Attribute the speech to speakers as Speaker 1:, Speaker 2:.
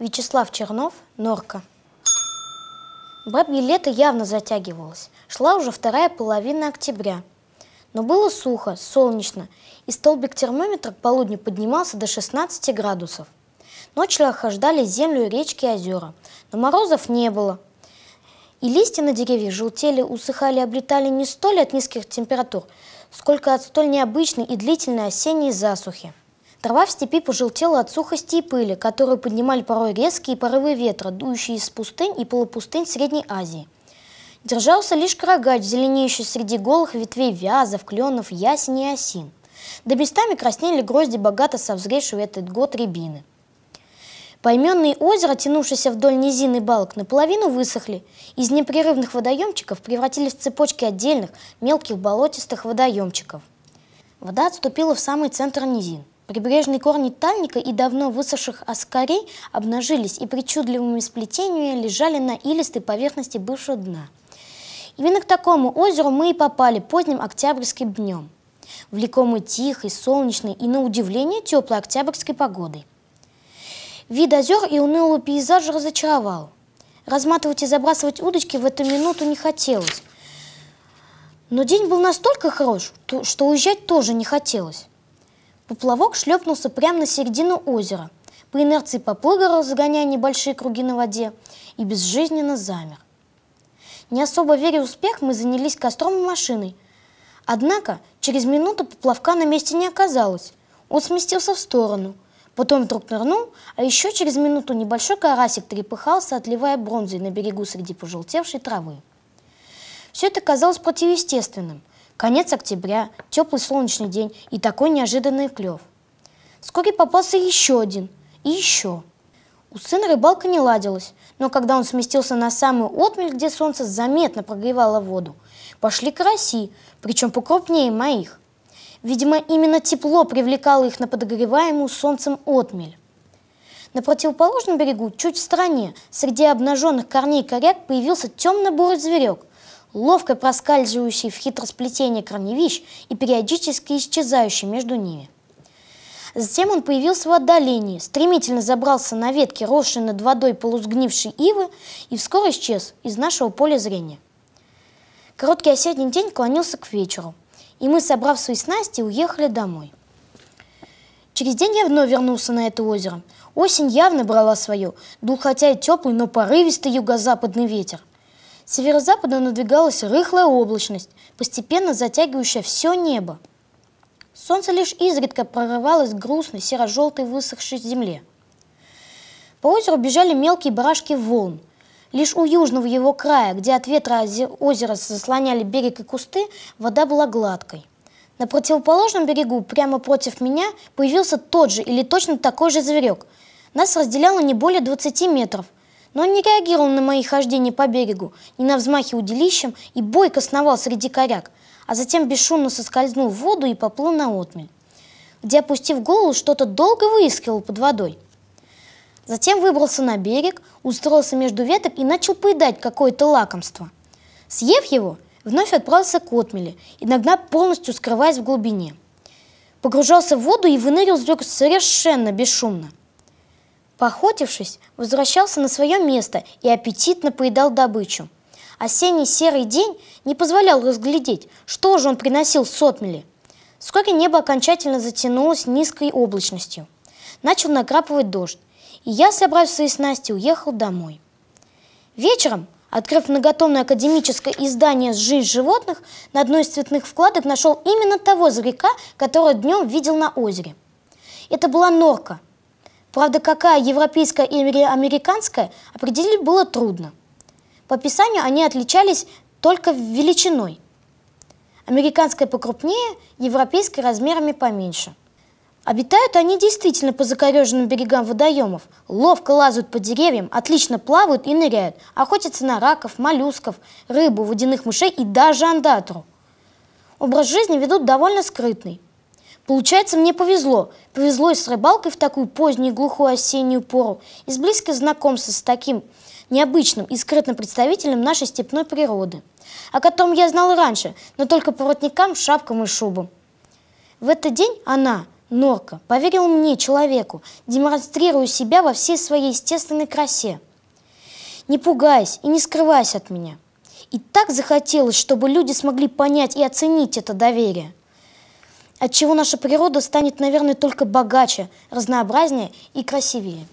Speaker 1: Вячеслав Чернов, Норка. Бабье лето явно затягивалось. Шла уже вторая половина октября. Но было сухо, солнечно, и столбик термометра к полудню поднимался до 16 градусов. Ночью охлаждали землю, речки и озера, но морозов не было. И листья на деревьях желтели, усыхали, облетали не столь от низких температур, сколько от столь необычной и длительной осенней засухи. Трава в степи пожелтела от сухости и пыли, которую поднимали порой резкие порывы ветра, дующие из пустынь и полупустынь Средней Азии. Держался лишь карагач, зеленеющий среди голых ветвей вязов, кленов, ясеней и осин. Да местами краснели грозди богато совзревшей в этот год рябины. Пойменные озера, тянувшиеся вдоль низины и балок, наполовину высохли. Из непрерывных водоемчиков превратились в цепочки отдельных, мелких болотистых водоемчиков. Вода отступила в самый центр низин. Прибрежные корни тальника и давно высохших оскарей обнажились и причудливыми сплетениями лежали на илистой поверхности бывшего дна. Именно к такому озеру мы и попали поздним октябрьским днем, влекомы тихой, солнечной и, на удивление, теплой октябрьской погодой. Вид озер и унылый пейзаж разочаровал. Разматывать и забрасывать удочки в эту минуту не хотелось. Но день был настолько хорош, что уезжать тоже не хотелось. Поплавок шлепнулся прямо на середину озера. По инерции поплыгал, разгоняя небольшие круги на воде, и безжизненно замер. Не особо веря в успех, мы занялись костром и машиной. Однако через минуту поплавка на месте не оказалось. Он сместился в сторону, потом вдруг нырнул, а еще через минуту небольшой карасик трепыхался, отливая бронзой на берегу среди пожелтевшей травы. Все это казалось противоестественным – Конец октября, теплый солнечный день и такой неожиданный клев. Вскоре попался еще один и еще. У сына рыбалка не ладилась, но когда он сместился на самую отмель, где солнце заметно прогревало воду, пошли караси, причем покрупнее моих. Видимо, именно тепло привлекало их на подогреваемую солнцем отмель. На противоположном берегу, чуть в стороне, среди обнаженных корней коряк появился темно-бурый зверек ловко проскальзывающий в хитросплетение корневищ и периодически исчезающий между ними. Затем он появился в отдалении, стремительно забрался на ветки, росшей над водой полусгнившей ивы, и вскоре исчез из нашего поля зрения. Короткий осенний день клонился к вечеру, и мы, собрав свои снасти, уехали домой. Через день я вновь вернулся на это озеро. Осень явно брала свое, дух хотя и теплый, но порывистый юго-западный ветер. С северо-запада надвигалась рыхлая облачность, постепенно затягивающая все небо. Солнце лишь изредка прорывалось к грустной серо-желтой высохшей земле. По озеру бежали мелкие барашки волн. Лишь у южного его края, где от ветра озера заслоняли берег и кусты, вода была гладкой. На противоположном берегу, прямо против меня, появился тот же или точно такой же зверек. Нас разделяло не более 20 метров – но он не реагировал на мои хождения по берегу, ни на взмахи удилищем и бойко сновал среди коряк, а затем бесшумно соскользнул в воду и поплыл на отмель, где, опустив голову, что-то долго выискивал под водой. Затем выбрался на берег, устроился между веток и начал поедать какое-то лакомство. Съев его, вновь отправился к отмели, иногда полностью скрываясь в глубине. Погружался в воду и выныривал совершенно бесшумно. Поохотившись, возвращался на свое место и аппетитно поедал добычу. Осенний серый день не позволял разглядеть, что же он приносил сотмели. Вскоре небо окончательно затянулось низкой облачностью. Начал накрапывать дождь, и я, собрав свои снасти, уехал домой. Вечером, открыв многотомное академическое издание «Жизнь животных», на одной из цветных вкладок нашел именно того зверька, которого днем видел на озере. Это была норка – Правда, какая европейская или американская, определить было трудно. По описанию они отличались только величиной. Американская покрупнее, европейская размерами поменьше. Обитают они действительно по закореженным берегам водоемов, ловко лазают по деревьям, отлично плавают и ныряют, охотятся на раков, моллюсков, рыбу, водяных мышей и даже андатру. Образ жизни ведут довольно скрытный. Получается, мне повезло. Повезло и с рыбалкой в такую позднюю глухую осеннюю пору, и с близкое знакомство с таким необычным и скрытным представителем нашей степной природы, о котором я знал раньше, но только по воротникам, шапкам и шубам. В этот день она, Норка, поверила мне, человеку, демонстрируя себя во всей своей естественной красе. Не пугаясь и не скрываясь от меня. И так захотелось, чтобы люди смогли понять и оценить это доверие отчего наша природа станет, наверное, только богаче, разнообразнее и красивее.